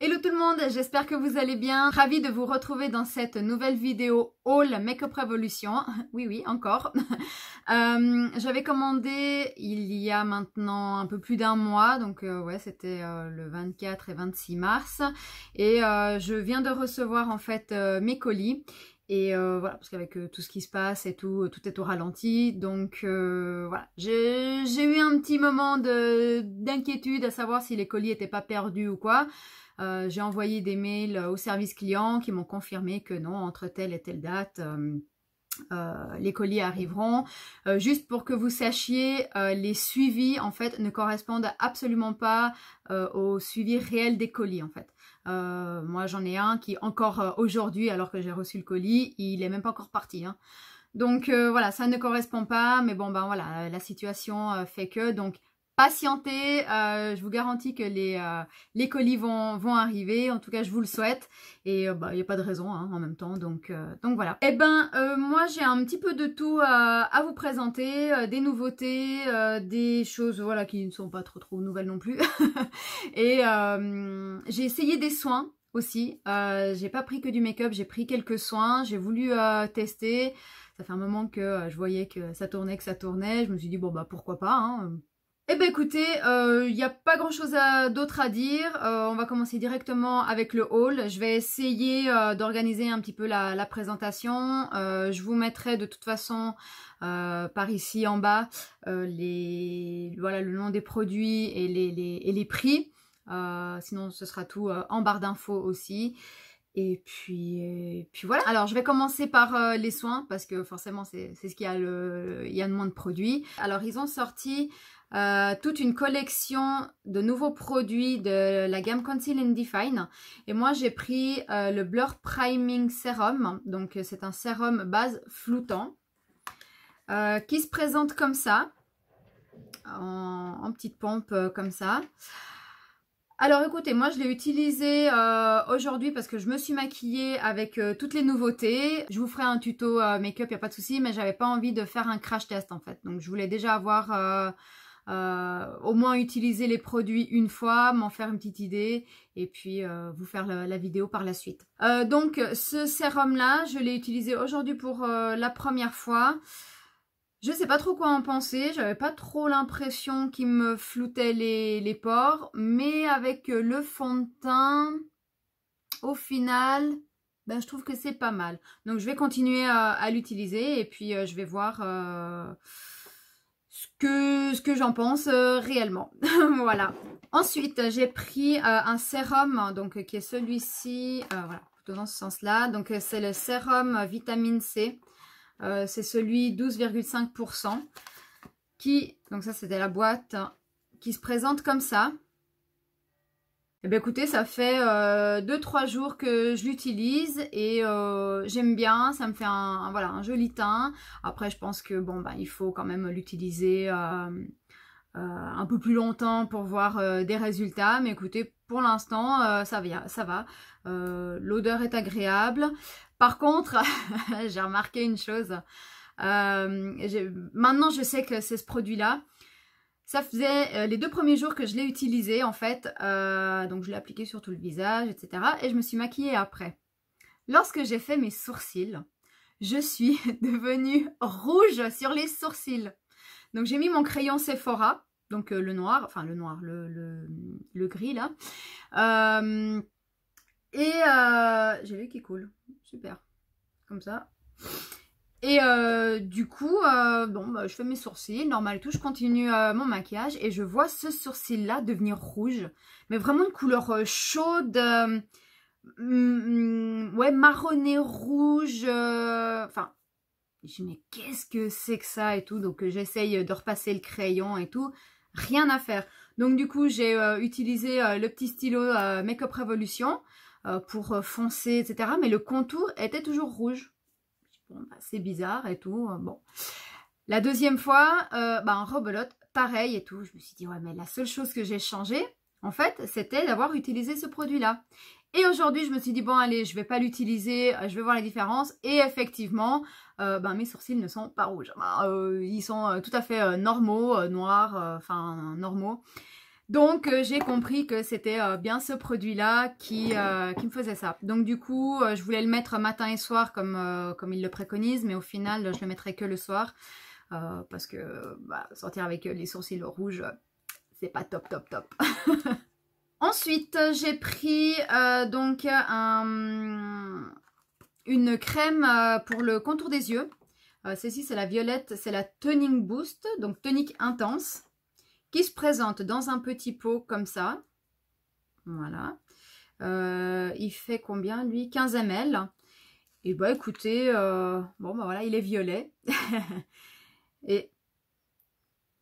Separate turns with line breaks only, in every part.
Hello tout le monde, j'espère que vous allez bien. Ravi de vous retrouver dans cette nouvelle vidéo Haul Makeup Revolution. Oui, oui, encore. Euh, j'avais commandé il y a maintenant un peu plus d'un mois, donc euh, ouais, c'était euh, le 24 et 26 mars. Et je viens de recevoir en fait mes colis. Et voilà, parce qu'avec tout ce qui se passe et tout, tout est au ralenti. Donc voilà, j'ai eu un petit moment d'inquiétude à savoir si les colis n'étaient pas perdus ou quoi. Euh, j'ai envoyé des mails euh, au service client qui m'ont confirmé que non, entre telle et telle date, euh, les colis arriveront. juste pour que vous sachiez, les suivis en fait ne correspondent absolument pas au suivi réel des colis en fait. moi j'en ai un qui encore aujourd'hui alors que j'ai reçu le colis, il est même pas encore parti. Hein. Donc voilà, ça ne correspond pas, mais bon ben voilà, la situation fait que. Donc patientez, euh, je vous garantis que les, euh, les colis vont, vont, arriver, en tout cas je vous le souhaite, et euh, bah, il y n'y a pas de raison hein, en même temps, donc, donc voilà. Et eh ben moi j'ai un petit peu de tout à vous présenter, des nouveautés, des choses voilà qui ne sont pas trop trop nouvelles non plus, et j'ai essayé des soins aussi, j'ai pas pris que du make-up, j'ai pris quelques soins, j'ai voulu tester, ça fait un moment que je voyais que ça tournait, que ça tournait, je me suis dit bon bah pourquoi pas, hein, eh bien, écoutez, il euh, n'y a pas grand chose d'autre à dire. Euh, on va commencer directement avec le haul. Je vais essayer euh, d'organiser un petit peu la, présentation. je vous mettrai de toute façon par ici en bas les, voilà, le nom des produits et les, et les prix. sinon ce sera tout en barre d'infos aussi. Et puis, puis voilà. Alors, je vais commencer par les soins parce que forcément, c'est ce qu'il a le, il y a le moins de produits. Alors, ils ont sorti euh, toute une collection de nouveaux produits de la gamme Conceal and Define. Et moi, j'ai pris euh, le Blur Priming Serum. Donc, euh, c'est un sérum base floutant qui se présente comme ça, en, petite pompe comme ça. Alors écoutez, moi je l'ai utilisé aujourd'hui parce que je me suis maquillée avec toutes les nouveautés. Je vous ferai un tuto make-up, il n'y a pas de souci, mais j'avais pas envie de faire un crash test en fait. Donc je voulais déjà avoir euh, au moins utiliser les produits une fois, m'en faire une petite idée et puis euh, vous faire la, vidéo par la suite. Euh, donc ce sérum là, je l'ai utilisé aujourd'hui pour la première fois. Je ne sais pas trop quoi en penser, j'avais pas trop l'impression qu'il me floutait les, les, pores, mais avec le fond de teint, au final, ben, je trouve que c'est pas mal. Donc je vais continuer à, l'utiliser et puis je vais voir que ce que j'en pense euh, réellement. voilà. Ensuite, j'ai pris euh, un sérum, donc qui est celui-ci, euh, voilà, plutôt dans ce sens-là. Donc c'est le sérum vitamine C. c'est celui 12,5% qui, donc ça c'était la boîte, qui se présente comme ça. Eh ben, écoutez, ça fait 2-3 euh, jours que je l'utilise et euh, j'aime bien, ça me fait un, voilà, un joli teint. Après je pense que bon ben, il faut quand même l'utiliser euh, un peu plus longtemps pour voir des résultats. Mais écoutez, pour l'instant, ça ça, ça va. L'odeur est agréable. Par contre, j'ai remarqué une chose. maintenant, je sais que c'est ce produit-là. Ça faisait euh, les deux premiers jours que je l'ai utilisé en fait, euh, donc je l'ai appliqué sur tout le visage, etc. Et je me suis maquillée après. Lorsque j'ai fait mes sourcils, je suis devenue rouge sur les sourcils. Donc j'ai mis mon crayon Sephora, donc euh, le noir, enfin le noir, le, gris là. et j'ai vu qu'il coule, super, comme ça. Et euh, du coup, euh, bon, bah, je fais mes sourcils, normal tout, je continue euh, mon maquillage et je vois ce sourcil-là devenir rouge. Mais vraiment une couleur chaude, mm, mm, ouais, marronné rouge, enfin... je me dis, mais qu'est-ce que c'est que ça et tout Donc j'essaye de repasser le crayon et tout. Rien à faire. Donc du coup, j'ai utilisé le petit stylo Make Up Revolution pour foncer, etc. Mais le contour était toujours rouge. Bon, c'est bizarre et tout. Euh, bon. La deuxième fois, euh, bah, en rebelote, pareil et tout. Je me suis dit, ouais, mais la seule chose que j'ai changé, en fait, c'était d'avoir utilisé ce produit-là. Et aujourd'hui, je me suis dit, bon, allez, je vais pas l'utiliser, euh, je vais voir la différence. Et effectivement, euh, bah, mes sourcils ne sont pas rouges. ils sont tout à fait normaux, noirs, enfin, normaux. Donc, euh, j'ai compris que c'était euh, bien ce produit-là euh, qui, me faisait ça. Donc, du coup, je voulais le mettre matin et soir comme, comme il le préconise, mais au final, je le mettrai que le soir. parce que bah, sortir avec les sourcils rouges, c'est pas top, top, top. Ensuite, j'ai pris donc une crème pour le contour des yeux. Ceci Celle-ci, c'est la violette, c'est la Toning Boost, donc tonique intense qui se présente dans un petit pot comme ça. Voilà. Euh, il fait combien lui 15 ml. Et eh bah ben, écoutez, euh, bon bah voilà, il est violet. et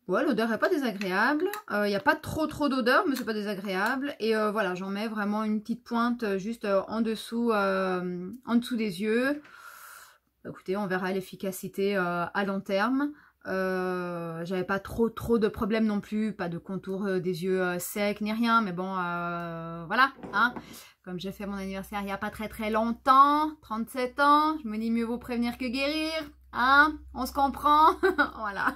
ouais, l'odeur n'est pas désagréable. Euh, il n'y a pas trop trop d'odeur, mais c'est pas désagréable. Et voilà, j'en mets vraiment une petite pointe juste en dessous, en dessous des yeux. Écoutez, on verra l'efficacité à long terme. Euh, j'avais pas trop trop de problèmes non plus, pas de contour euh, des yeux euh, secs ni rien, mais bon, voilà, hein. Comme j'ai fait mon anniversaire il n'y a pas très très longtemps, 37 ans, je me dis mieux vaut prévenir que guérir, hein, on se comprend, voilà.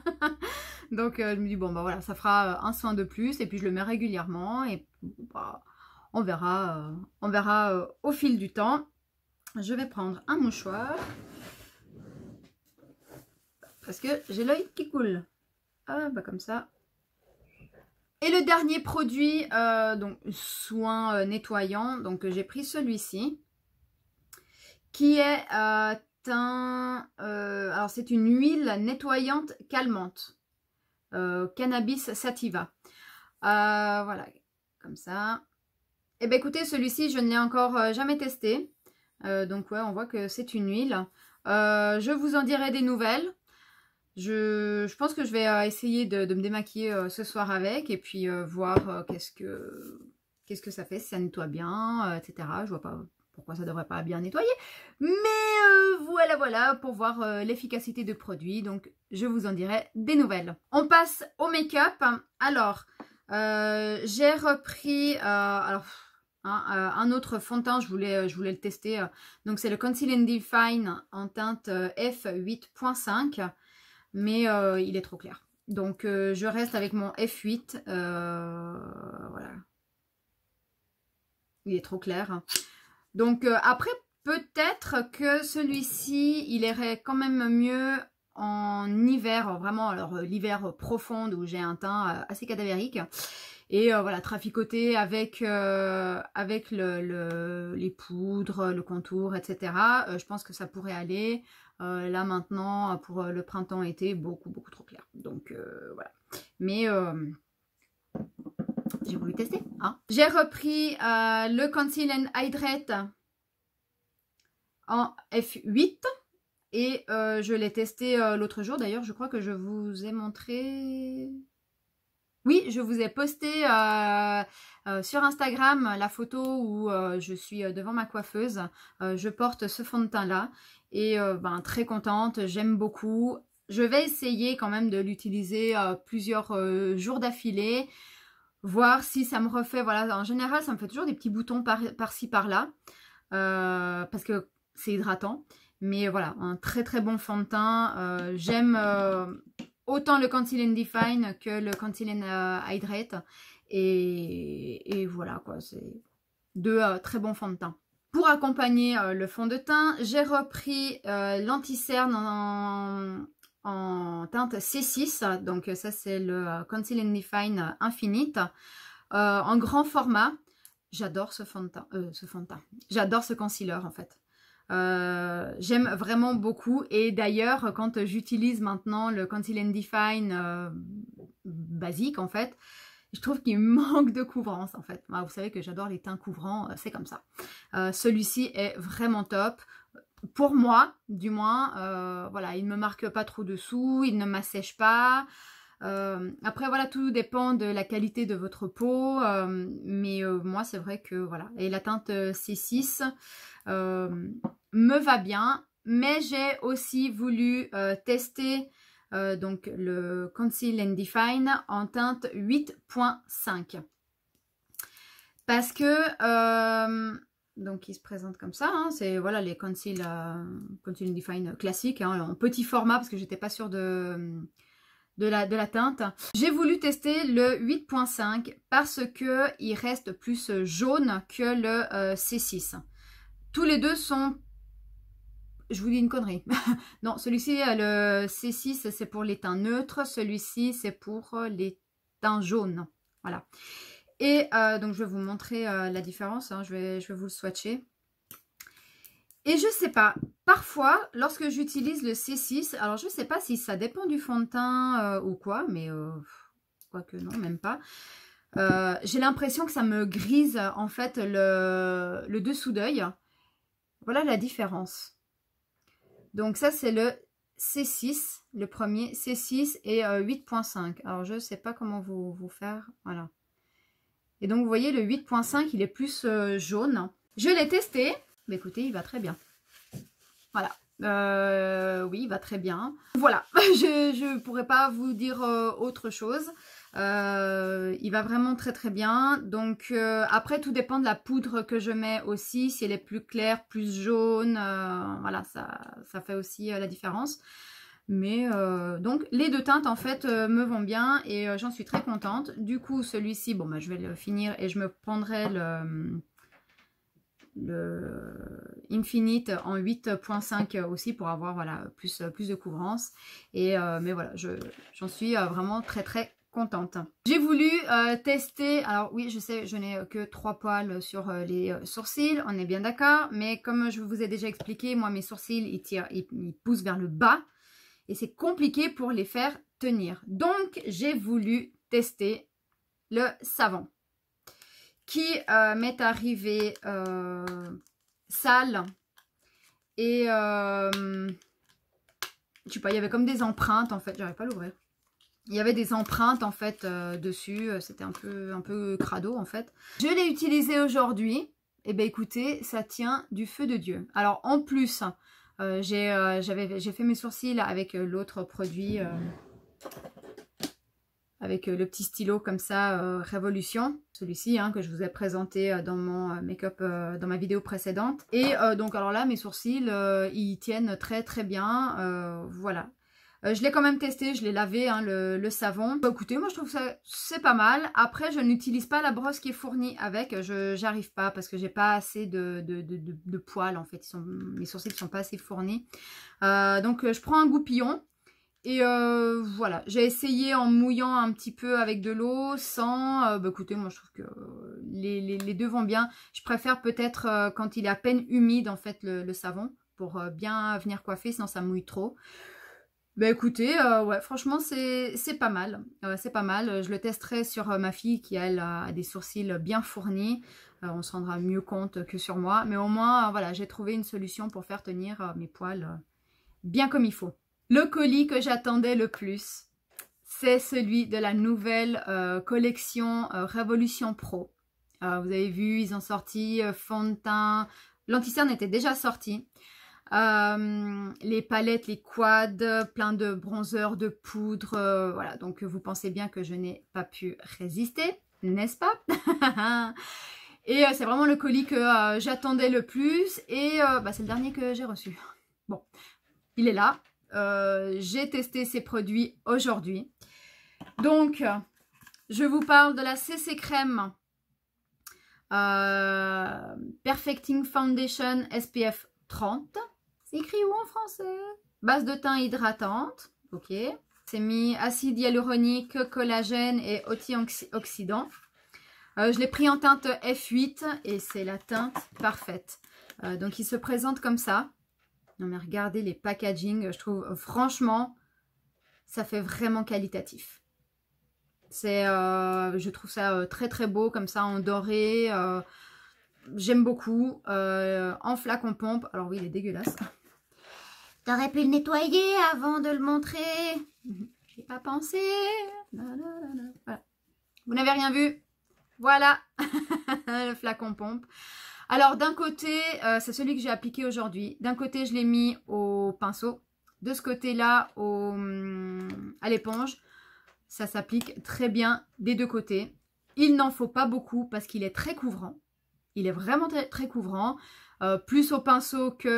Donc je me dis bon bah voilà, ça fera un soin de plus et puis je le mets régulièrement et bah, on verra, on verra au fil du temps. Je vais prendre un mouchoir parce que j'ai l'œil qui coule. Ah bah comme ça. Et le dernier produit, euh, donc soin euh, nettoyant, donc j'ai pris celui-ci qui est un... Euh, alors c'est une huile nettoyante calmante, cannabis sativa. voilà, comme ça. Et eh bien écoutez, celui-ci, je ne l'ai encore jamais testé. donc ouais, on voit que c'est une huile. je vous en dirai des nouvelles. Je, pense que je vais euh, essayer de, me démaquiller euh, ce soir avec et puis euh, voir qu'est-ce que qu'est-ce que ça fait, si ça nettoie bien, etc. Je vois pas pourquoi ça devrait pas bien nettoyer. Mais voilà, voilà, pour voir l'efficacité du produit. Donc, je vous en dirai des nouvelles. On passe au make-up. Alors, j'ai repris... alors, hein, un autre fond de teint, je voulais, je voulais le tester. Donc, c'est le Conceal Define en teinte F8.5 mais euh, il est trop clair. Donc euh, je reste avec mon F8, euh, voilà. Il est trop clair. Hein. Donc après, peut-être que celui-ci, il irait quand même mieux en hiver, vraiment, alors l'hiver profond où j'ai un teint assez cadavérique. Et voilà, traficoté avec, avec les poudres, le contour, etc. je pense que ça pourrait aller. Euh, là maintenant, euh, pour euh, le printemps-été, beaucoup, beaucoup trop clair. Donc voilà. Mais j'ai voulu tester. Hein. J'ai repris le Conceal Hydrate en F8. Et je l'ai testé l'autre jour. D'ailleurs, je crois que je vous ai montré... Oui, je vous ai posté euh, euh, sur Instagram la photo où euh, je suis devant ma coiffeuse. je porte ce fond de teint-là et ben, très contente, j'aime beaucoup. Je vais essayer quand même de l'utiliser plusieurs jours d'affilée, voir si ça me refait. Voilà, en général, ça me fait toujours des petits boutons par-ci, par par-là, parce que c'est hydratant. Mais voilà, un très très bon fond de teint. j'aime autant le Cantilene Define que le Cantilene euh, Hydrate. Et, voilà, quoi. C'est deux euh, très bons fonds de teint. Pour accompagner euh, le fond de teint, j'ai repris l'anti-cerne en, teinte C6. Donc ça, c'est le Conceal Define Infinite. en grand format. J'adore ce fond ce fond de teint. J'adore ce concealer, en fait. Euh, j'aime vraiment beaucoup et d'ailleurs quand j'utilise maintenant le Conceal and Define euh, basique en fait, je trouve qu'il manque de couvrance en fait. vous savez que j'adore les teints couvrants, euh, c'est comme ça. Celui-ci est vraiment top. Pour moi, du moins, voilà, il ne me marque pas trop dessous, il ne m'assèche pas. après voilà tout dépend de la qualité de votre peau mais moi c'est vrai que voilà et la teinte C6 me va bien, mais j'ai aussi voulu euh, tester euh, donc le Conceal and Define en teinte 8.5 parce que euh, donc il se présente comme ça, hein, c'est voilà les Conceal, and Define classiques hein, en petit format parce que j'étais pas sûre de, de, la, de la teinte. J'ai voulu tester le 8.5 parce que il reste plus jaune que le C6. Tous les deux sont je vous dis une connerie. non, celui-ci, euh, le C6, c'est pour les teints neutres. Celui-ci, c'est pour euh, les teints jaunes. Voilà. Et euh, donc, je vais vous montrer la différence. Hein. Je, vais, vous swatcher. Et je sais pas, parfois, lorsque j'utilise le C6, alors je sais pas si ça dépend du fond de teint ou quoi, mais quoi que non, même pas. J'ai l'impression que ça me grise en fait le, le dessous d'œil. Voilà la différence. Donc ça, c'est le C6, le premier C6 et 8.5. Euh, Alors, je ne sais pas comment vous, faire, voilà. Et donc, vous voyez, le 8.5, il est plus euh, jaune. Je l'ai testé. Mais bah, écoutez, il va très bien. Voilà. Euh, oui, il va très bien. Voilà, je ne pourrais pas vous dire autre chose. Euh, il va vraiment très très bien. Donc euh, après tout dépend de la poudre que je mets aussi. Si elle est plus claire, plus jaune, euh, voilà ça, ça, fait aussi la différence. Mais donc les deux teintes en fait me vont bien et j'en suis très contente. Du coup celui-ci, bon bah je vais le finir et je me prendrai le, le Infinite en 8.5 aussi pour avoir voilà plus, plus de couvrance. Et, mais voilà, j'en suis vraiment très très contente. J'ai voulu euh, tester, alors oui je sais je n'ai euh, que trois poils euh, sur les sourcils, on est bien d'accord, mais comme je vous ai déjà expliqué, moi mes sourcils ils, tirent, ils, poussent vers le bas et c'est compliqué pour les faire tenir. Donc j'ai voulu tester le savon qui m'est arrivé sale et je sais pas, il y avait comme des empreintes en fait, j'arrive pas à l'ouvrir. Il y avait des empreintes en fait euh, dessus, euh, c'était un peu, un peu crado en fait. Je l'ai utilisé aujourd'hui, et eh bien écoutez, ça tient du feu de Dieu. Alors en plus, euh, j'ai fait mes sourcils avec l'autre produit, avec le petit stylo comme ça, Révolution. Celui-ci hein, que je vous ai présenté dans mon make-up, dans ma vidéo précédente. Et donc alors là, mes sourcils, ils tiennent très très bien, voilà. Euh, je l'ai quand même testé, je l'ai lavé, hein, le, savon. Bah, écoutez, moi je trouve ça c'est pas mal. Après, je n'utilise pas la brosse qui est fournie avec. Je j'arrive pas parce que j'ai pas assez de, poils en fait. mes sourcils ne sont pas assez fournis. Euh, donc euh, je prends un goupillon. Et voilà, j'ai essayé en mouillant un petit peu avec de l'eau, sans... Bah, écoutez, moi je trouve que les, deux vont bien. Je préfère peut-être quand il est à peine humide en fait le, le savon pour bien venir coiffer, sinon ça mouille trop. Bah écoutez, euh, ouais, franchement, c'est pas mal. c'est pas mal. Je le testerai sur euh, ma fille qui, elle, a des sourcils bien fournis. Euh, on se rendra mieux compte que sur moi. Mais au moins, voilà, j'ai trouvé une solution pour faire tenir mes poils bien comme il faut. Le colis que j'attendais le plus, c'est celui de la nouvelle collection Révolution Pro. vous avez vu, ils ont sorti fond de teint. L'anticerne était déjà sorti. Euh, les palettes, les quads, plein de bronzers, de poudre. Euh, voilà, donc vous pensez bien que je n'ai pas pu résister, n'est-ce pas Et euh, c'est vraiment le colis que j'attendais le plus. Et bah, c'est le dernier que j'ai reçu. Bon, il est là. j'ai testé ces produits aujourd'hui. Donc, je vous parle de la CC Crème Perfecting Foundation SPF 30 écrit où en français Base de teint hydratante, ok. C'est mis acide hyaluronique, collagène et antioxydant. Euh, je l'ai pris en teinte F8 et c'est la teinte parfaite. Euh, donc il se présente comme ça. Non mais regardez les packaging, je trouve franchement, ça fait vraiment qualitatif. C'est, euh, je trouve ça très très beau comme ça en doré. J'aime beaucoup. en flacon pompe. Alors oui, il est dégueulasse. T'aurais pu le nettoyer avant de le montrer. J'ai pas pensé. Vous n'avez rien vu Voilà, le flacon pompe. Alors d'un côté, euh, c'est celui que j'ai appliqué aujourd'hui. D'un côté, je l'ai mis au pinceau. De ce côté-là, hum, à l'éponge. Ça s'applique très bien des deux côtés. Il n'en faut pas beaucoup parce qu'il est très couvrant. Il est vraiment très couvrant. Euh, plus au pinceau qu'à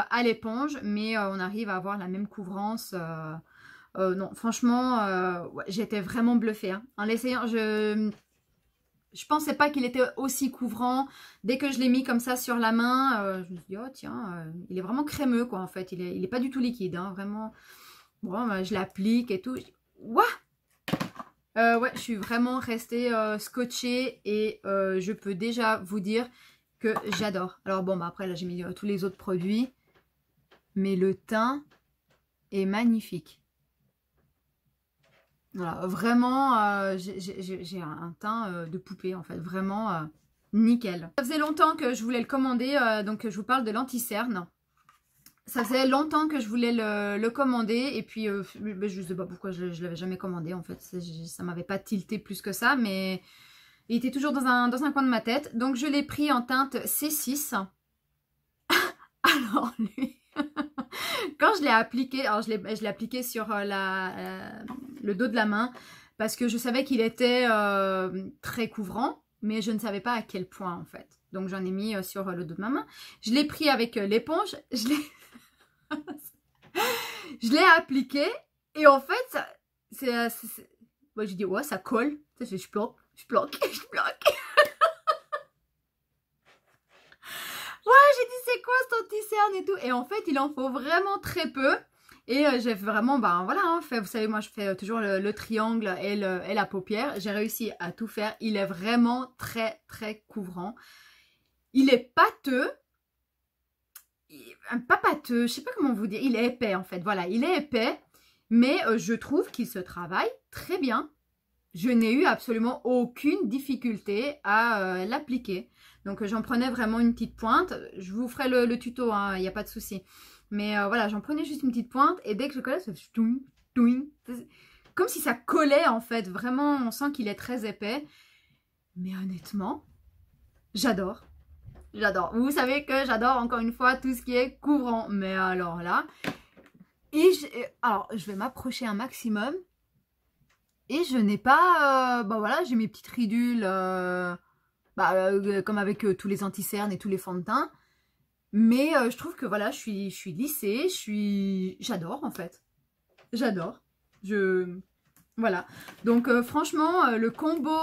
euh, à l'éponge, mais euh, on arrive à avoir la même couvrance. non, franchement, j'étais vraiment bluffée. Hein. En l'essayant, je je pensais pas qu'il était aussi couvrant. Dès que je l'ai mis comme ça sur la main, je me suis dit, oh tiens, il est vraiment crémeux, quoi, en fait. Il n'est pas du tout liquide, hein, vraiment. Bon, bah, je l'applique et tout. ouais, je suis vraiment restée scotchée et je peux déjà vous dire j'adore. Alors bon, bah après là j'ai mis euh, tous les autres produits, mais le teint est magnifique. Voilà, vraiment, euh, j'ai un teint euh, de poupée en fait, vraiment nickel. Ça faisait longtemps que je voulais le commander, donc je vous parle de l'anti-cerne. Ça faisait longtemps que je voulais le, commander et puis je ne sais pas pourquoi je l'avais jamais commandé en fait, ça m'avait pas tilté plus que ça, mais il était toujours dans un, dans un coin de ma tête. Donc, je l'ai pris en teinte C6. alors, lui... quand je l'ai appliqué, alors je l'ai appliqué sur euh, la, euh, le dos de la main parce que je savais qu'il était euh, très couvrant, mais je ne savais pas à quel point en fait. Donc j'en ai mis sur le dos de ma main. Je l'ai pris avec l'éponge, je l'ai, je l'ai appliqué et en fait, c'est, moi j'ai dit ouais ça colle, je suis je bloque, je bloque. ouais, j'ai dit c'est quoi ce anti et tout. Et en fait, il en faut vraiment très peu. Et euh, j'ai vraiment, ben voilà, hein, fait, vous savez, moi je fais toujours le, triangle et, la paupière. J'ai réussi à tout faire. Il est vraiment très, très couvrant. Il est pâteux. Euh, pas pâteux, je sais pas comment vous dire. Il est épais en fait, voilà. Il est épais, mais euh, je trouve qu'il se travaille très bien je n'ai eu absolument aucune difficulté à euh, l'appliquer. Donc euh, j'en prenais vraiment une petite pointe. Je vous ferai le, tuto, hein, il n'y a pas de souci. Mais euh, voilà, j'en prenais juste une petite pointe et dès que je collais, ça fait comme si ça collait en fait. Vraiment, on sent qu'il est très épais. Mais honnêtement, j'adore. J'adore. Vous savez que j'adore encore une fois tout ce qui est couvrant. Mais alors là, alors je vais m'approcher un maximum et je n'ai pas... ben voilà, j'ai mes petites ridules, euh, bah, euh, comme avec tous les anticernes et tous les fonds de teint. Mais je trouve que voilà, je suis, je suis lissée, je suis... J'adore en fait. J'adore. Je... Voilà. Donc franchement, le combo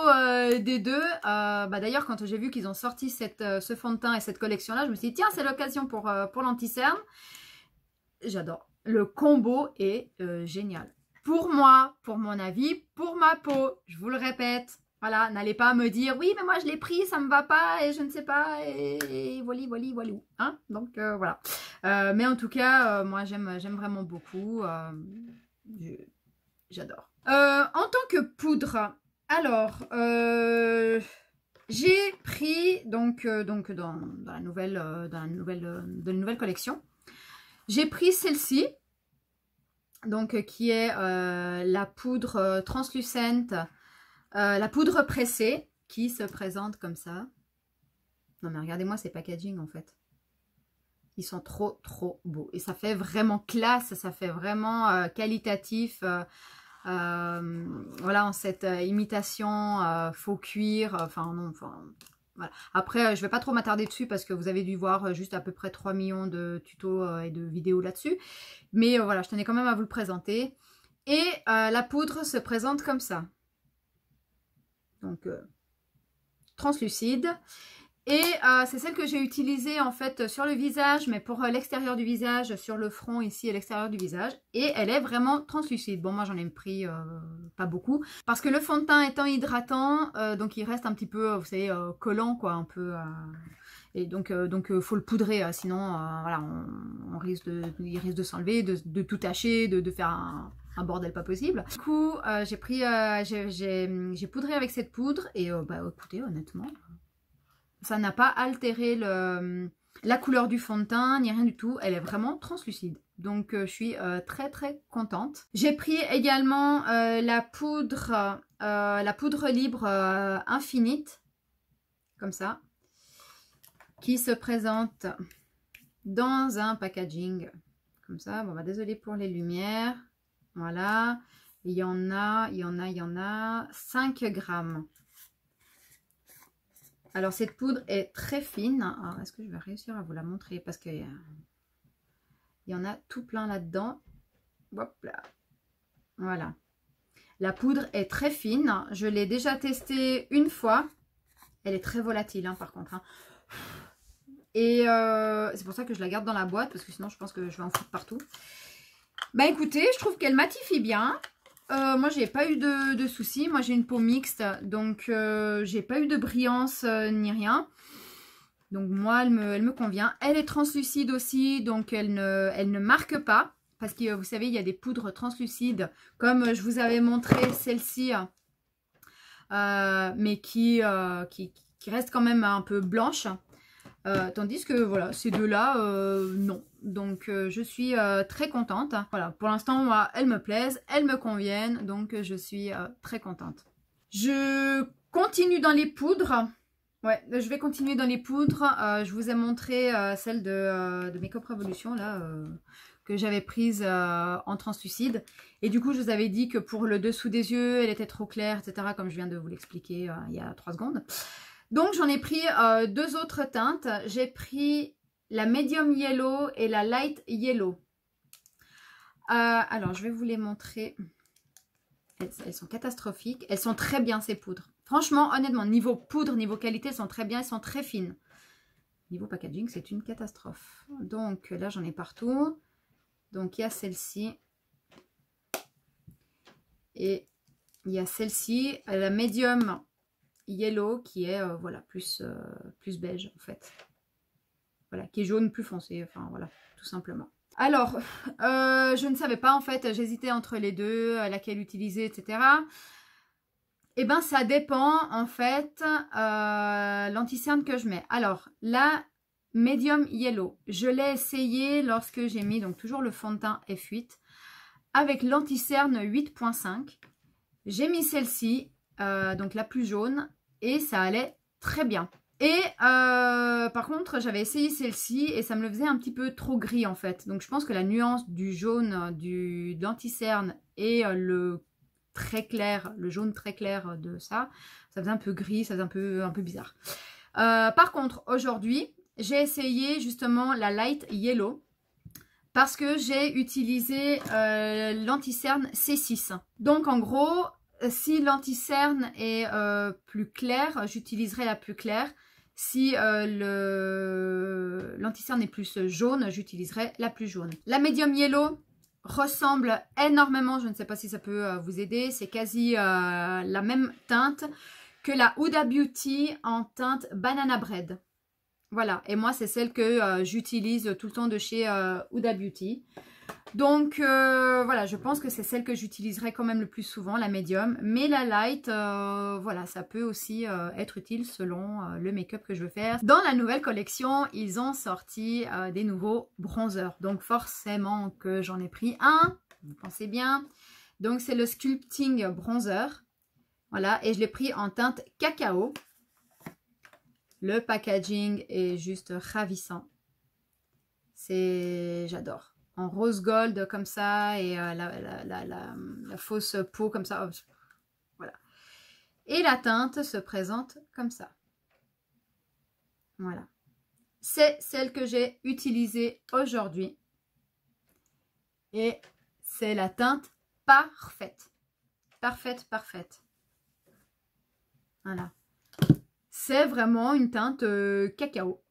des deux... bah D'ailleurs, quand j'ai vu qu'ils ont sorti cette, ce fond de teint et cette collection-là, je me suis dit, tiens, c'est l'occasion pour, pour l'anticerne. J'adore. Le combo est génial pour moi, pour mon avis, pour ma peau. Je vous le répète. Voilà, n'allez pas me dire oui, mais moi je l'ai pris, ça me va pas et je ne sais pas et, voilà, voilà, voilà. Hein? Donc euh, voilà. Euh, mais en tout cas, euh, moi j'aime, vraiment beaucoup. j'adore. en tant que poudre, alors j'ai pris donc donc dans, la nouvelle collection, j'ai pris celle-ci donc euh, qui est euh, la poudre euh, translucente, la poudre pressée qui se présente comme ça. Non mais regardez-moi ces packaging en fait. Ils sont trop trop beaux et ça fait vraiment classe, ça fait vraiment qualitatif. voilà en cette imitation faux cuir, enfin non, enfin après, euh, je ne vais pas trop m'attarder dessus parce que vous avez dû voir euh, juste à peu près 3 millions de tutos euh, et de vidéos là-dessus. Mais voilà, je tenais quand même à vous le présenter. Et la poudre se présente comme ça. Donc, translucide. Et euh, c'est celle que j'ai utilisée en fait sur le visage, mais pour euh, l'extérieur du visage, sur le front ici et l'extérieur du visage. Et elle est vraiment translucide. Bon, moi j'en ai pris euh, pas beaucoup. Parce que le fond de teint étant hydratant, donc il reste un petit peu, vous savez, collant quoi, un peu... et donc, donc faut le poudrer, sinon voilà, on, risque de, il risque de s'enlever, de, tout tacher, de, faire un, bordel pas possible. Du coup, j'ai pris, j'ai poudré avec cette poudre et bah écoutez, honnêtement, ça n'a pas altéré la couleur du fond de teint, ni rien du tout. Elle est vraiment translucide. Donc euh, je suis euh, très très contente. J'ai pris également euh, la poudre la poudre libre infinite, comme ça, qui se présente dans un packaging comme ça. Bon bah désolé pour les lumières. Voilà. Il y en a, il y en a, il y en a 5 grammes. Alors, cette poudre est très fine. est-ce que je vais réussir à vous la montrer Parce qu'il euh, y, en a tout plein là-dedans. Voilà. La poudre est très fine. Je l'ai déjà testée une fois. Elle est très volatile, hein, par contre. Hein. Et euh, c'est pour ça que je la garde dans la boîte, parce que sinon, je pense que je vais en foutre partout. Ben, écoutez, je trouve qu'elle matifie bien. Euh, moi, j'ai pas eu de, soucis. Moi, j'ai une peau mixte, donc euh, j'ai pas eu de brillance euh, ni rien. Donc moi, elle me, convient. Elle est translucide aussi, donc elle ne, marque pas. Parce que vous savez, il y a des poudres translucides, comme je vous avais montré celle-ci, mais qui, qui, qui, reste quand même un peu blanche. tandis que voilà, ces deux-là, non. Donc euh, je suis euh, très contente. Voilà, pour l'instant, moi, elles me plaisent, elles me conviennent, donc euh, je suis très contente. Je continue dans les poudres. Ouais, je vais continuer dans les poudres. je vous ai montré celle de, mes Makeup Revolution, là, que j'avais prise en translucide. Et du coup, je vous avais dit que pour le dessous des yeux, elle était trop claire, etc. Comme je viens de vous l'expliquer il y a 3 secondes. Donc j'en ai pris deux autres teintes. J'ai pris la medium yellow et la light yellow. Euh, alors, je vais vous les montrer. Elles, sont catastrophiques. Elles sont très bien, ces poudres. Franchement, honnêtement, niveau poudre, niveau qualité, elles sont très bien. Elles sont très fines. Niveau packaging, c'est une catastrophe. Donc, là, j'en ai partout. Donc, il y a celle-ci. Et il y a celle-ci, la medium yellow, qui est, euh, voilà, plus, euh, plus beige, en fait. Voilà, qui est jaune plus foncé, enfin voilà, tout simplement. Alors, euh, je ne savais pas en fait, j'hésitais entre les deux, euh, laquelle utiliser, etc. Eh bien, ça dépend en fait lanti euh, l'anticerne que je mets. Alors, la Medium Yellow, je l'ai essayé lorsque j'ai mis donc toujours le fond de teint F8 avec l'anticerne 8.5. J'ai mis celle-ci, donc la plus jaune, et ça allait très bien. Et euh, par contre, j'avais essayé celle-ci et ça me le faisait un petit peu trop gris en fait. Donc je pense que la nuance du jaune, euh, du cerne et euh, le très clair, le jaune très clair de ça, ça faisait un peu gris, ça faisait un peu, un peu bizarre. par contre, aujourd'hui, j'ai essayé justement la light yellow parce que j'ai utilisé euh, l'anticerne C6. Donc en gros, si l'anticerne est plus clair, j'utiliserai la plus claire. Si euh, le l'anticerne est plus jaune, j'utiliserai la plus jaune. La Medium yellow ressemble énormément, je ne sais pas si ça peut euh, vous aider, c'est quasi euh, la même teinte que la Huda Beauty en teinte Banana Bread. Voilà, et moi c'est celle que j'utilise tout le temps de chez Huda Beauty. Donc euh, voilà, je pense que c'est celle que j'utiliserai quand même le plus souvent, la médium. Mais la light, euh, voilà, ça peut aussi euh, être utile selon le make-up que je veux faire. Dans la nouvelle collection, ils ont sorti des nouveaux bronzers. Donc forcément que j'en ai pris un, vous pensez bien. Donc c'est le Sculpting Bronzer. Voilà, et je l'ai pris en teinte cacao. Le packaging est juste ravissant. C'est... j'adore en rose gold comme ça et euh, la, fausse peau comme ça. Voilà. Et la teinte se présente comme ça. Voilà. C'est celle que j'ai utilisée aujourd'hui. Et c'est la teinte parfaite. Parfaite, parfaite. Voilà. C'est vraiment une teinte euh, cacao.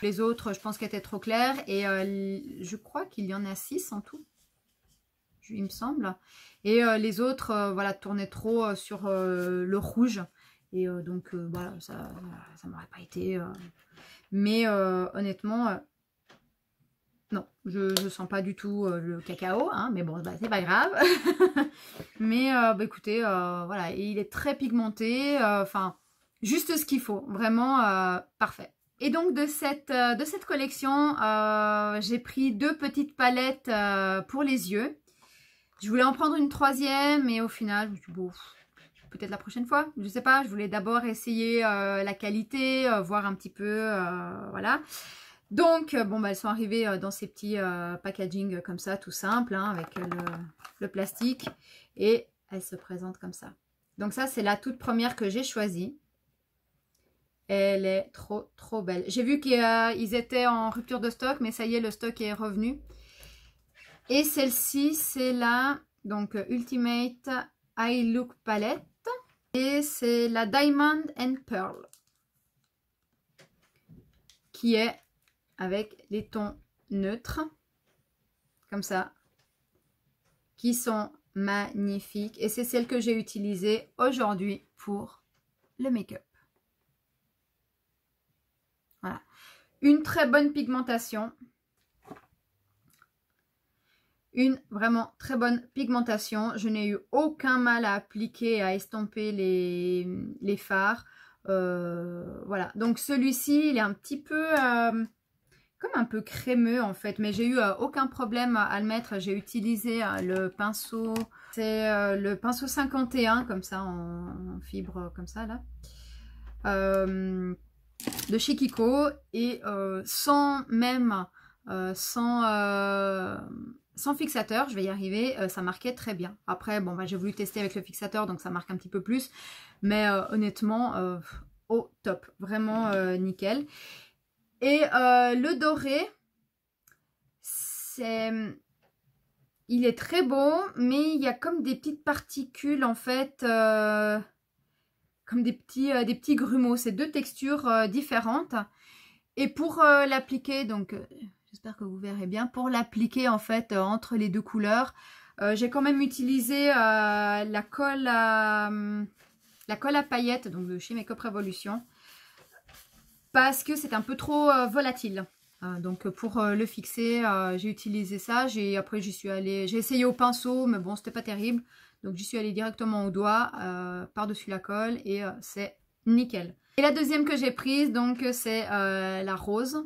Les autres, je pense qu'elles étaient trop claires. Et euh, je crois qu'il y en a six en tout, il me semble. Et euh, les autres, euh, voilà, tournaient trop sur le rouge. Et donc, voilà, ça ne m'aurait pas été... Mais honnêtement... Non, je ne sens pas du tout le cacao, hein, mais bon, bah, c'est pas grave. mais bah, écoutez, voilà, il est très pigmenté, enfin, juste ce qu'il faut, vraiment parfait. Et donc de cette, euh, de cette collection, euh, j'ai pris deux petites palettes euh, pour les yeux. Je voulais en prendre une troisième mais au final, peut-être la prochaine fois, je ne sais pas. Je voulais d'abord essayer la qualité, voir un petit peu, voilà. Donc, bon, bah, elles sont arrivées dans ces petits packaging comme ça, tout simple, hein, avec le plastique. Et elles se présentent comme ça. Donc ça, c'est la toute première que j'ai choisie. Elle est trop, trop belle. J'ai vu qu'ils euh, étaient en rupture de stock, mais ça y est, le stock est revenu. Et celle-ci, c'est la donc, euh, Ultimate Eye Look Palette. Et c'est la Diamond and Pearl. Qui est avec les tons neutres. Comme ça. Qui sont magnifiques. Et c'est celle que j'ai utilisée aujourd'hui pour le make-up. une très bonne pigmentation. Une vraiment très bonne pigmentation. Je n'ai eu aucun mal à appliquer, à estomper les, les fards. Euh, voilà, donc celui-ci, il est un petit peu... Euh, comme un peu crémeux en fait, mais j'ai eu euh, aucun problème à le mettre. J'ai utilisé le pinceau, c'est le pinceau 51 comme ça en, en, fibre comme ça là de chez Kiko et euh, sans même, euh, sans, euh, sans, fixateur, je vais y arriver, ça marquait très bien. Après, bon, bah, j'ai voulu tester avec le fixateur, donc ça marque un petit peu plus, mais honnêtement, au top, vraiment nickel. Et le doré, c'est... Il est très beau, mais il y a comme des petites particules en fait des petits, euh, des petits grumeaux. C'est deux textures euh, différentes. Et pour euh, l'appliquer, donc j'espère que vous verrez bien, pour l'appliquer en fait entre les deux couleurs, j'ai quand même utilisé la colle à, hum, la colle à paillettes donc de chez Makeup Revolution parce que c'est un peu trop volatile. Euh, donc pour euh, le fixer, euh, j'ai utilisé ça. Après, j'y suis allée, j'ai essayé au pinceau, mais bon, c'était pas terrible. Donc j'y suis allée directement au doigt, par-dessus la colle, et c'est nickel. Et la deuxième que j'ai prise, donc c'est la rose,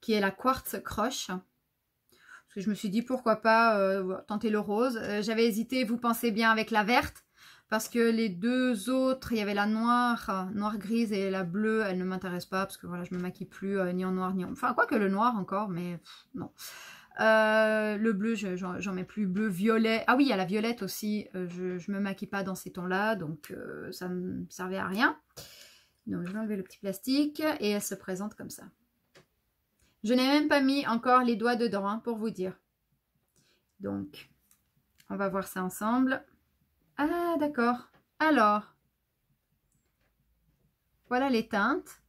qui est la quartz crush. Parce que je me suis dit pourquoi pas tenter le rose. J'avais hésité, vous pensez bien, avec la verte. Parce que les deux autres, il y avait la noire, euh, noire-grise et la bleue, elle ne m'intéresse pas parce que voilà, je me maquille plus euh, ni en noir ni en... Enfin, quoi que le noir encore, mais non. Euh, le bleu, j'en mets plus. Bleu, violet. Ah oui, il y a la violette aussi. je ne me maquille pas dans ces tons-là, donc ça ne me servait à rien. Donc, je vais enlever le petit plastique et elle se présente comme ça. Je n'ai même pas mis encore les doigts dedans, hein, pour vous dire. Donc, on va voir ça ensemble. Ah, d'accord. Alors, voilà les teintes.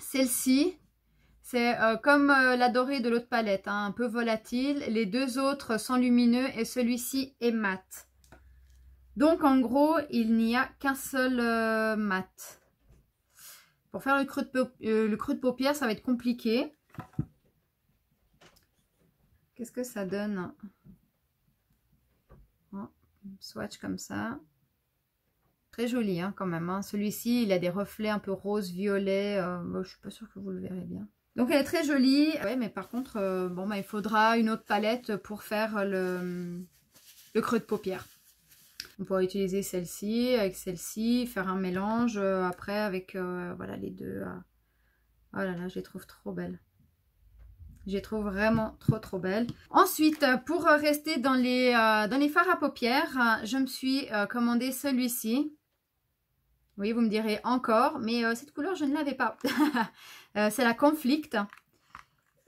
Celle-ci, c'est euh, comme euh, la dorée de l'autre palette, hein, un peu volatile. Les deux autres sont lumineux et celui-ci est mat. Donc, en gros, il n'y a qu'un seul euh, mat. Pour faire le creux, de le creux de paupière, ça va être compliqué. Qu'est-ce que ça donne swatch comme ça. Très joli hein, quand même. Hein. Celui-ci, il a des reflets un peu rose, violet. Euh, je suis pas sûre que vous le verrez bien. Donc elle est très jolie. Oui, mais par contre, euh, bon, bah, il faudra une autre palette pour faire le, le creux de paupière. On pourra utiliser celle-ci avec celle-ci, faire un mélange euh, après avec voilà les deux. oh là là, je les trouve trop belles. Je trouve vraiment trop trop belles. Ensuite, euh, pour euh, rester dans les, euh, dans les fards à paupières, je me suis commandé celui-ci. Oui, vous me direz encore, mais cette couleur, je ne l'avais pas. c'est la Conflict.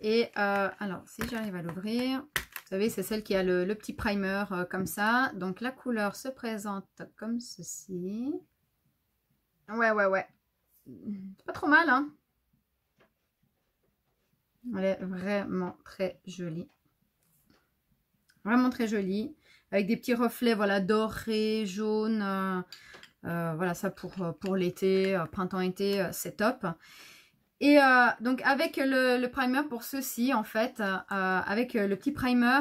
Et alors, si j'arrive à l'ouvrir, vous savez, c'est celle qui a le, le petit primer comme ça. Donc, la couleur se présente comme ceci. Ouais, ouais, ouais. Pas trop mal, hein elle est vraiment très jolie. Vraiment très jolie. Avec des petits reflets, voilà, dorés, jaunes. Euh, euh, voilà, ça pour, euh, pour l'été, printemps-été, c'est top. Et donc, avec le, primer pour ceci, en fait, avec le petit primer,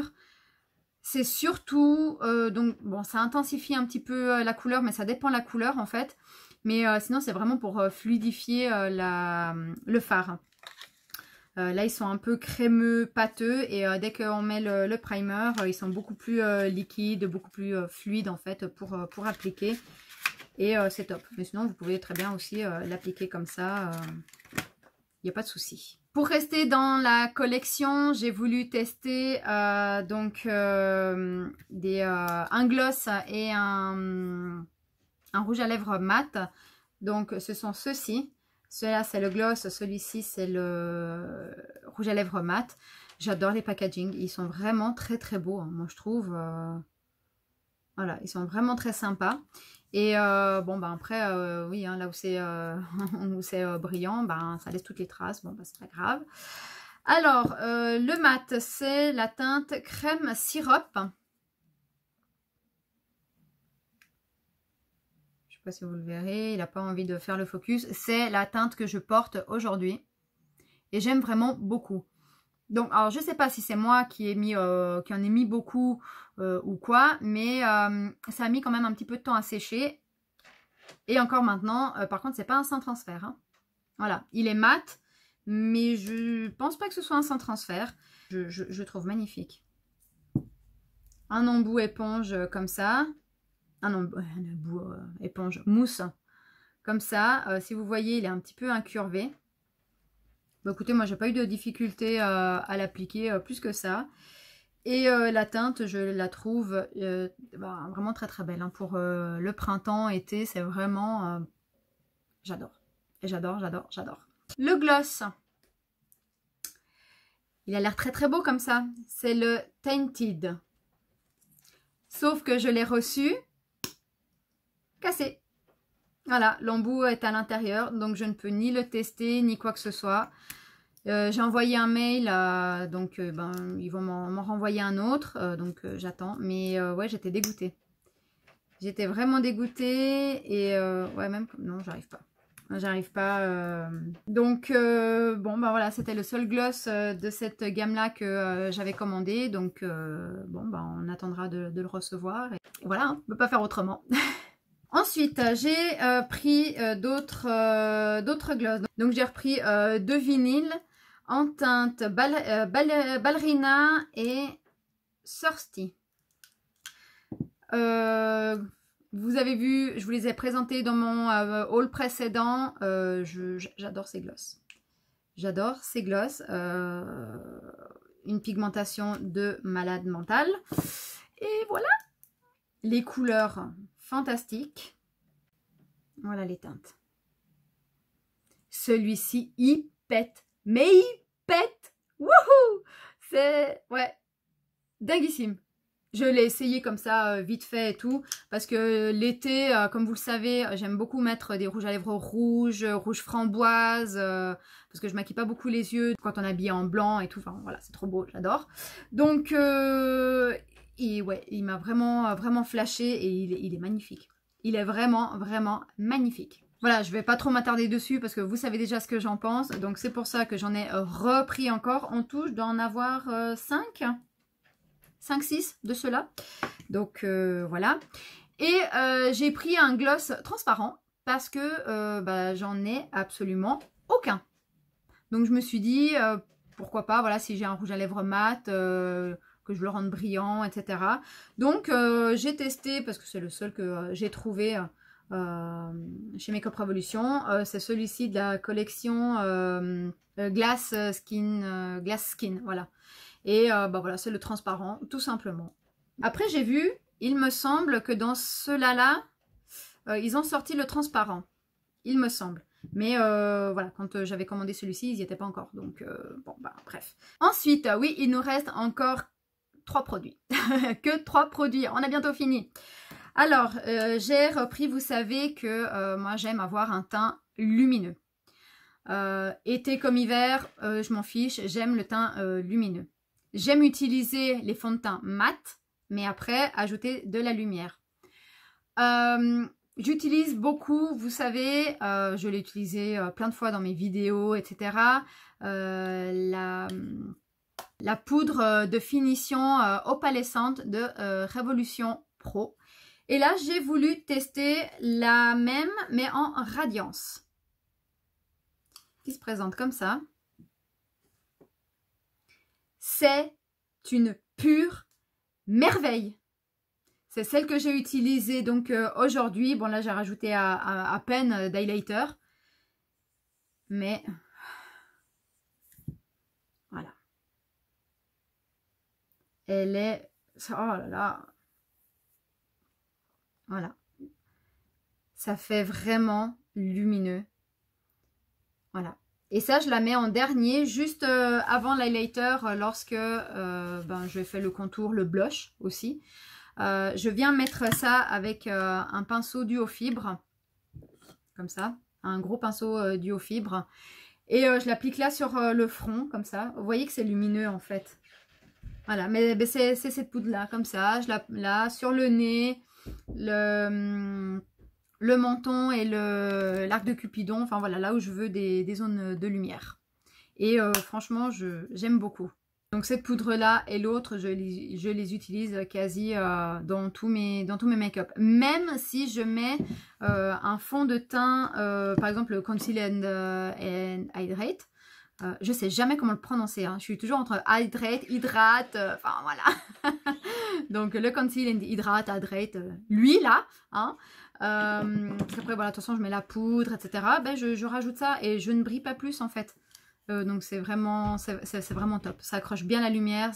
c'est surtout, donc bon, ça intensifie un petit peu la couleur, mais ça dépend la couleur en fait. Mais sinon, c'est vraiment pour fluidifier la, le fard. Euh, là, ils sont un peu crémeux, pâteux. Et euh, dès qu'on met le, primer, euh, ils sont beaucoup plus liquides, beaucoup plus fluides en fait pour, pour appliquer. Et c'est top. Mais sinon, vous pouvez très bien aussi l'appliquer comme ça. Il n'y a pas de souci. Pour rester dans la collection, j'ai voulu tester donc des, un gloss et un, un rouge à lèvres mat. Donc, ce sont ceux-ci. Celui-là, c'est le gloss. Celui-ci, c'est le rouge à lèvres mat. J'adore les packagings. Ils sont vraiment très, très beaux. Hein, moi, je trouve... Euh, voilà, ils sont vraiment très sympas. Et euh, bon, ben après, euh, oui, hein, là où c'est brillant, ben, ça laisse toutes les traces. Bon, ben, c'est pas grave. Alors, le mat, c'est la teinte crème sirop. si vous le verrez, il n'a pas envie de faire le focus. C'est la teinte que je porte aujourd'hui. Et j'aime vraiment beaucoup. Donc, alors je ne sais pas si c'est moi qui, euh, en ai mis beaucoup euh, ou quoi, mais euh, ça a mis quand même un petit peu de temps à sécher. Et encore maintenant, par contre, c'est pas un sans transfert. Hein. Voilà, il est mat, mais je pense pas que ce soit un sans transfert. Je, le trouve magnifique. Un embout éponge comme ça un, ah non, bah, euh, éponge mousse. Comme ça, euh, si vous voyez, il est un petit peu incurvé. Bah, écoutez, moi, j'ai pas eu de difficulté euh, à l'appliquer plus que ça. Et la teinte, je la trouve bah, vraiment très très belle. Hein. Pour le printemps, été, c'est vraiment... j'adore. Et j'adore, j'adore, j'adore. Le gloss. Il a l'air très très beau comme ça. C'est le Tainted. Sauf que je l'ai reçu cassé. Voilà, l'embout est à l'intérieur, donc je ne peux ni le tester, ni quoi que ce soit. Euh, j'ai envoyé un mail, donc euh, ben, ils vont m'en renvoyer un autre, euh, donc j'attends. Mais ouais, j'étais dégoûtée. J'étais vraiment dégoûtée et ouais, même... Non, j'arrive pas. J'arrive pas. Donc, bon, ben voilà, c'était le seul gloss de cette gamme-là que j'avais commandé. Donc, bon, ben on attendra de, le recevoir. Et voilà, hein, on ne peut pas faire autrement. Ensuite, euh, j'ai euh, pris euh, d'autres glosses. Donc, j'ai repris deux vinyles en teinte Ballerina et Thirsty. vous avez vu, je vous les ai présentés dans mon haul précédent. J'adore ces glosses. J'adore ces glosses. une pigmentation de malade mentale. Et voilà les couleurs fantastique. Voilà les teintes. Celui-ci, il pète. Mais il pète Wouhou C'est... Ouais. Dinguissime. Je l'ai essayé comme ça, euh, vite fait et tout. Parce que l'été, euh, comme vous le savez, euh, j'aime beaucoup mettre des rouges à lèvres rouges, rouges framboise. parce que je maquille pas beaucoup les yeux quand on habille en blanc et tout. Enfin voilà, c'est trop beau, j'adore. Donc, et ouais, il m'a vraiment, euh, vraiment flashé et il, est magnifique. Il est vraiment, vraiment magnifique. Voilà, je vais pas trop m'attarder dessus parce que vous savez déjà ce que j'en pense. Donc c'est pour ça que j'en ai euh, repris encore. En touche d'en avoir 5 euh, 5-6 de ceux-là. Donc voilà. Et j'ai pris un gloss transparent parce que bah, j'en ai absolument aucun. Donc je me suis dit, pourquoi pas, voilà, si j'ai un rouge à lèvres mat, que je le rende brillant, etc. Donc euh, j'ai testé, parce que c'est le seul que euh, j'ai trouvé euh, chez Makeup Revolution, c'est celui-ci de la collection Glass Skin, Glass Skin, voilà. Et bah voilà, c'est le transparent, tout simplement. Après j'ai vu, il me semble que dans cela-là, ils ont sorti le transparent, il me semble. Mais voilà, quand j'avais commandé celui-ci, ils n'y étaient pas encore. Donc, bon, bah, bref. Ensuite, oui, il nous reste encore trois produits. que trois produits. On a bientôt fini. Alors, euh, j'ai repris, vous savez que euh, moi j'aime avoir un teint lumineux. Euh, été comme hiver, je m'en fiche, j'aime le teint lumineux. J'aime utiliser les fonds de teint mat, mais après ajouter de la lumière. J'utilise beaucoup, vous savez, je l'ai utilisé plein de fois dans mes vidéos, etc. la la poudre euh, de finition euh, opalescente de euh, Révolution Pro. Et là, j'ai voulu tester la même, mais en radiance. Qui se présente comme ça. C'est une pure merveille. C'est celle que j'ai utilisée donc aujourd'hui. Bon là j'ai rajouté à, peine d'highlighter. Mais Elle est... Oh là là Voilà. Ça fait vraiment lumineux. Voilà. Et ça, je la mets en dernier, juste euh, avant l'highlighter, euh, lorsque euh, ben, je fais le contour, le blush aussi. je viens mettre ça avec un pinceau duo fibre, comme ça, un gros pinceau duo fibre. Et je l'applique là sur le front, comme ça. Vous voyez que c'est lumineux en fait. Voilà, mais, c'est cette poudre-là, comme ça. là, sur le nez, le, hum, menton et l'arc de Cupidon. Enfin, voilà, là où je veux des, zones de lumière. Et euh, franchement, j'aime beaucoup. Donc cette poudre-là et l'autre, je, les utilise quasi euh, dans tous mes, mes make-up. Même si je mets euh, un fond de teint, par exemple le Conceal and Hydrate, je euh, je sais jamais comment le prononcer. Hein. Je suis toujours entre hydrate, hydrate, euh, enfin voilà. Donc le conceal and hydrate, hydrate, euh, lui là. Hein. après voilà, de toute façon je mets la poudre, etc. Ben, je, rajoute ça et je ne brille pas plus en fait. donc c'est vraiment, c'est vraiment top. Ça accroche bien la lumière,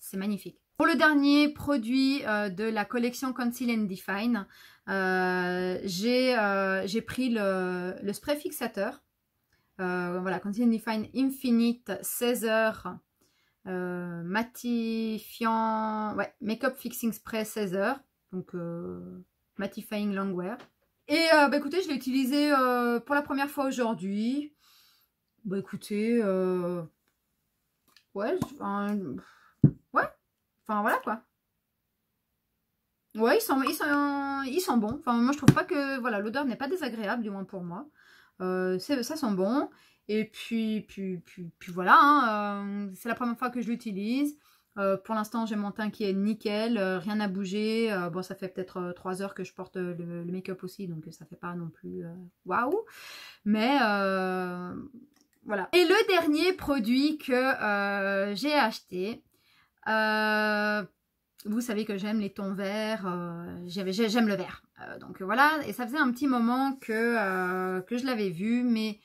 c'est magnifique. Pour le dernier produit de la collection Conceal and Define, j'ai pris le, spray fixateur euh, voilà, Continue Define Infinite, 16 h euh, matifiant, ouais, Makeup Fixing Spray 16 h Donc, euh, Matifying Longwear Et euh, bah, écoutez, je l'ai utilisé pour la première fois aujourd'hui. Bah écoutez, ouais, ouais, enfin voilà quoi. Ouais, ils sont, ils sont, ils sont bons. Enfin, moi, je trouve pas que voilà l'odeur n'est pas désagréable, du moins pour moi. Euh, ça sent bon. Et puis, puis, puis, voilà, hein, euh, c'est la première fois que je l'utilise. Euh, pour l'instant, j'ai mon teint qui est nickel, rien à bouger. bon, ça fait peut-être trois heures que je porte le, make-up aussi, donc ça fait pas non plus waouh. Mais voilà. Et le dernier produit que j'ai acheté, vous savez que j'aime les tons verts, euh, j'aime le vert. Euh, donc voilà, et ça faisait un petit moment que, euh, je l'avais vu, mais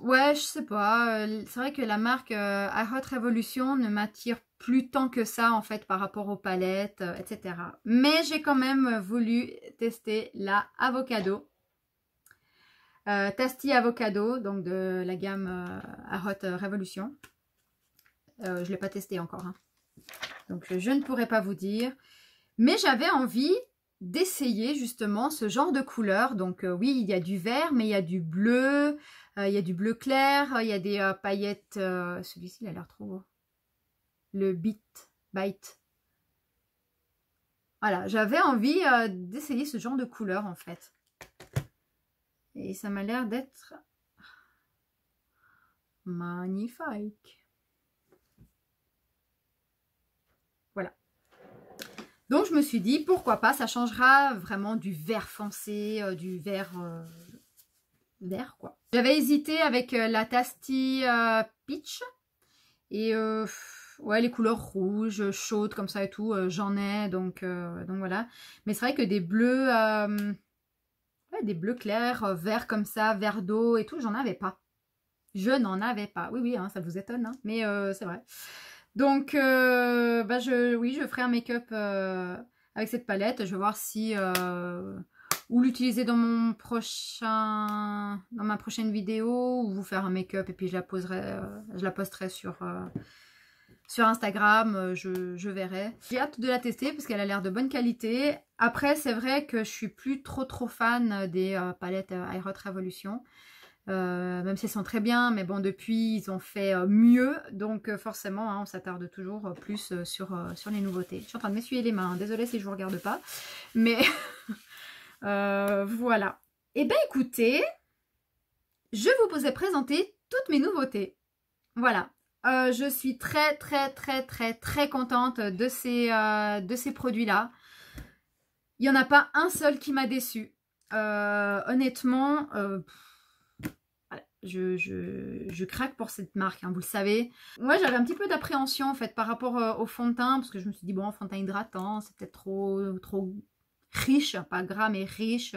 ouais, je sais pas. C'est vrai que la marque Arot Hot Revolution ne m'attire plus tant que ça en fait par rapport aux palettes, etc. Mais j'ai quand même voulu tester la Avocado. Tasty Avocado, donc de la gamme Arot Hot Revolution. je ne l'ai pas testé encore. Hein. Donc, je ne pourrais pas vous dire. Mais j'avais envie d'essayer justement ce genre de couleur. Donc euh, oui, il y a du vert, mais il y a du bleu, euh, il y a du bleu clair, il y a des euh, paillettes. Celui-ci, il a l'air trop beau. Le bit, bite. Voilà, j'avais envie d'essayer ce genre de couleur en fait. Et ça m'a l'air d'être magnifique. Donc je me suis dit, pourquoi pas, ça changera vraiment du vert foncé, euh, du vert... Euh, vert quoi. J'avais hésité avec euh, la Tasty Peach. Et ouais, les couleurs rouges, chaudes comme ça et tout, j'en ai, donc, donc voilà. Mais c'est vrai que des bleus... des bleus clairs, verts comme ça, vert d'eau et tout, j'en avais pas. Je n'en avais pas. Oui, oui, hein, ça vous étonne, hein, mais c'est vrai. Donc, euh, bah, je, oui, je ferai un make-up euh, avec cette palette. Je vais voir si... Euh, ou l'utiliser dans mon prochain... Dans ma prochaine vidéo. Ou vous faire un make-up et puis je la, poserai, je la posterai sur... Instagram, je, verrai. J'ai hâte de la tester parce qu'elle a l'air de bonne qualité. Après, c'est vrai que je suis plus trop trop fan des palettes Aerot Revolution. Euh, même s'ils sont très bien, mais bon, depuis, ils ont fait euh, mieux. Donc, euh, forcément, hein, on s'attarde toujours euh, plus sur, sur les nouveautés. Je suis en train de m'essuyer les mains. Hein. Désolée si je vous regarde pas. Mais voilà. Eh bien, écoutez, je vous ai présenter toutes mes nouveautés. Voilà. je suis très, très, très, très, très contente de ces, de ces produits-là. Il n'y en a pas un seul qui m'a déçu. honnêtement, je, craque pour cette marque, hein, vous le savez. Moi j'avais un petit peu d'appréhension en fait par rapport euh, au fond de teint, parce que je me suis dit, bon, fond de teint hydratant, c'est peut-être trop, trop riche, pas gras, mais riche.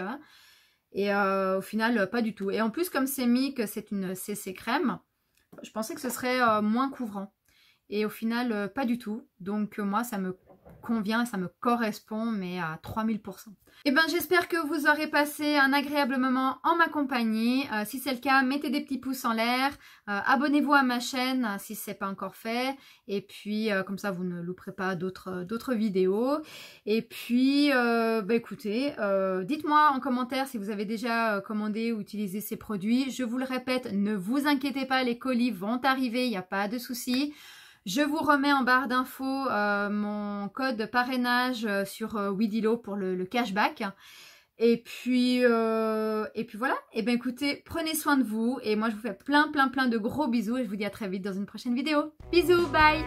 Et euh, au final, pas du tout. Et en plus, comme c'est M.I.C. que c'est une CC crème, je pensais que ce serait euh, moins couvrant. Et au final, pas du tout. Donc moi, ça me convient ça me correspond, mais à 3000%. Et bien, j'espère que vous aurez passé un agréable moment en ma compagnie. Euh, si c'est le cas, mettez des petits pouces en l'air, euh, abonnez-vous à ma chaîne hein, si ce n'est pas encore fait, et puis euh, comme ça, vous ne louperez pas d'autres vidéos. Et puis, bah, écoutez, dites-moi en commentaire si vous avez déjà commandé ou utilisé ces produits. Je vous le répète, ne vous inquiétez pas, les colis vont arriver, il n'y a pas de souci. Je vous remets en barre d'infos euh, mon code parrainage euh, sur euh, Widilo pour le, cashback. Et puis, et puis voilà. Et eh bien écoutez, prenez soin de vous. Et moi, je vous fais plein, plein, plein de gros bisous. Et je vous dis à très vite dans une prochaine vidéo. Bisous, bye